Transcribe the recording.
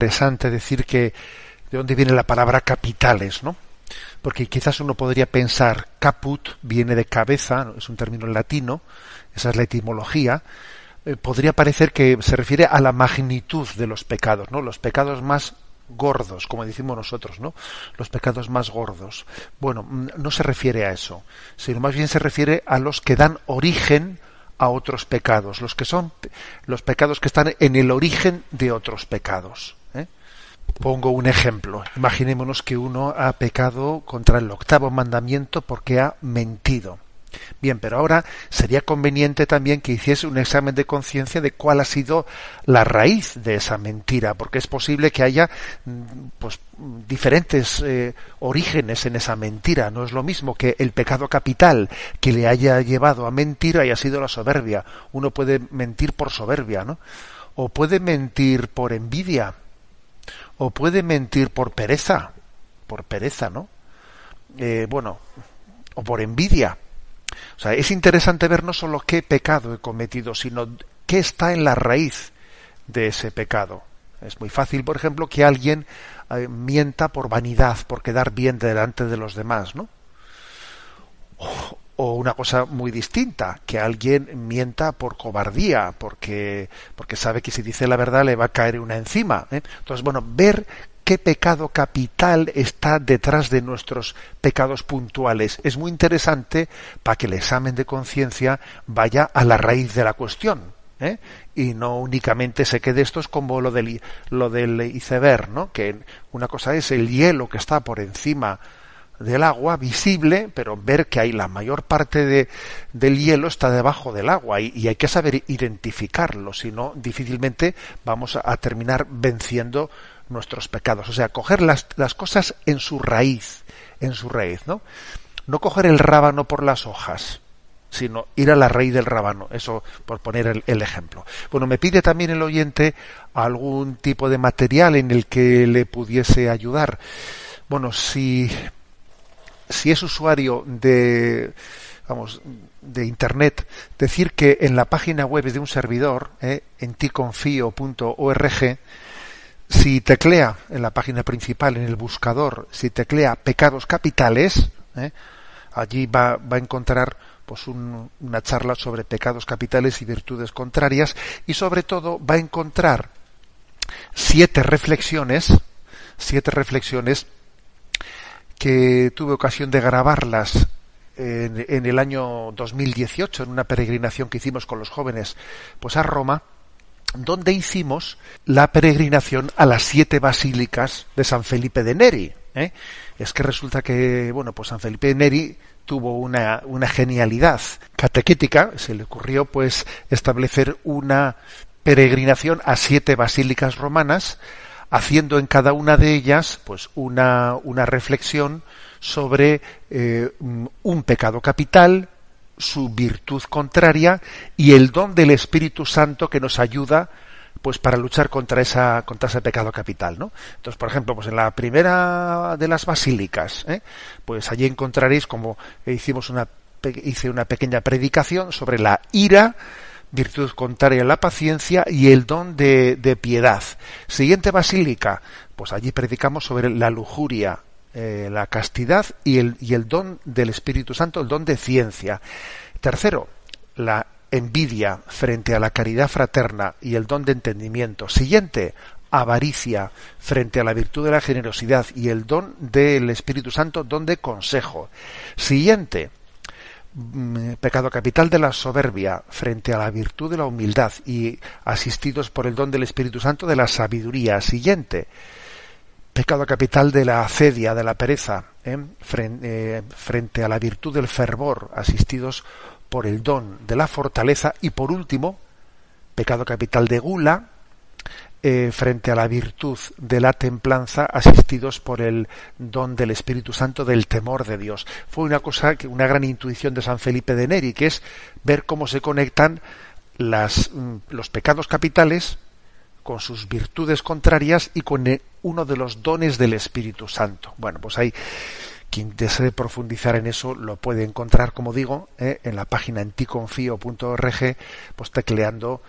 interesante decir que de dónde viene la palabra capitales, ¿no? Porque quizás uno podría pensar caput viene de cabeza, es un término latino, esa es la etimología. Eh, podría parecer que se refiere a la magnitud de los pecados, ¿no? Los pecados más gordos, como decimos nosotros, ¿no? Los pecados más gordos. Bueno, mm, no se refiere a eso, sino más bien se refiere a los que dan origen a otros pecados, los que son los pecados que están en el origen de otros pecados. Pongo un ejemplo. Imaginémonos que uno ha pecado contra el octavo mandamiento porque ha mentido. Bien, pero ahora sería conveniente también que hiciese un examen de conciencia de cuál ha sido la raíz de esa mentira, porque es posible que haya mm, pues, diferentes eh, orígenes en esa mentira. No es lo mismo que el pecado capital que le haya llevado a mentir haya sido la soberbia. Uno puede mentir por soberbia, ¿no? O puede mentir por envidia o puede mentir por pereza, por pereza, ¿no? Eh, bueno, o por envidia. O sea, es interesante ver no solo qué pecado he cometido, sino qué está en la raíz de ese pecado. Es muy fácil, por ejemplo, que alguien eh, mienta por vanidad, por quedar bien delante de los demás, ¿no? o una cosa muy distinta, que alguien mienta por cobardía, porque, porque sabe que si dice la verdad le va a caer una encima. ¿eh? Entonces, bueno, ver qué pecado capital está detrás de nuestros pecados puntuales es muy interesante para que el examen de conciencia vaya a la raíz de la cuestión. ¿eh? y no únicamente se quede esto como lo del, lo del iceberg, ¿no? que una cosa es el hielo que está por encima del agua visible, pero ver que hay la mayor parte del hielo está debajo del agua y, hay que saber identificarlo, si no difícilmente vamos a, terminar venciendo nuestros pecados. O sea, coger las, cosas en su raíz, en su raíz, ¿no? No coger el rábano por las hojas, sino ir a la raíz del rábano. Eso por poner el, ejemplo. Bueno, me pide también el oyente algún tipo de material en el que le pudiese ayudar. Bueno, si si es usuario de vamos de internet decir que en la página web de un servidor eh, en ticonfio.org, si teclea en la página principal en el buscador si teclea pecados capitales eh, allí va, a encontrar pues una charla sobre pecados capitales y virtudes contrarias y sobre todo va a encontrar siete reflexiones siete reflexiones que tuve ocasión de grabarlas en, el año 2018 en una peregrinación que hicimos con los jóvenes pues a Roma donde hicimos la peregrinación a las siete basílicas de San Felipe de Neri ¿eh? es que resulta que bueno pues San Felipe de Neri tuvo una, una genialidad catequética se le ocurrió pues establecer una peregrinación a siete basílicas romanas haciendo en cada una de ellas pues una, una reflexión sobre eh, un pecado capital, su virtud contraria y el don del Espíritu Santo que nos ayuda pues para luchar contra esa contra ese pecado capital no entonces por ejemplo pues en la primera de las basílicas ¿eh? pues allí encontraréis como hicimos una hice una pequeña predicación sobre la ira virtud contraria la paciencia y el don de, piedad. Siguiente basílica, pues allí predicamos sobre la lujuria, eh, la castidad y el, y el don del Espíritu Santo, el don de ciencia. Tercero, la envidia frente a la caridad fraterna y el don de entendimiento. Siguiente, avaricia frente a la virtud de la generosidad y el don del Espíritu Santo, don de consejo. Siguiente, Mm, pecado capital de la soberbia frente a la virtud de la humildad y asistidos por el don del Espíritu Santo de la sabiduría siguiente pecado capital de la acedia de la pereza ¿eh? Frente, eh, frente a la virtud del fervor asistidos por el don de la fortaleza y por último pecado capital de gula eh, frente a la virtud de la templanza asistidos por el don del Espíritu Santo del temor de Dios. Fue una cosa que una gran intuición de San Felipe de Neri, que es ver cómo se conectan las, mm, los pecados capitales con sus virtudes contrarias y con eh, uno de los dones del Espíritu Santo. Bueno, pues hay quien desee profundizar en eso lo puede encontrar, como digo, eh, en la página anticonfío.org, pues tecleando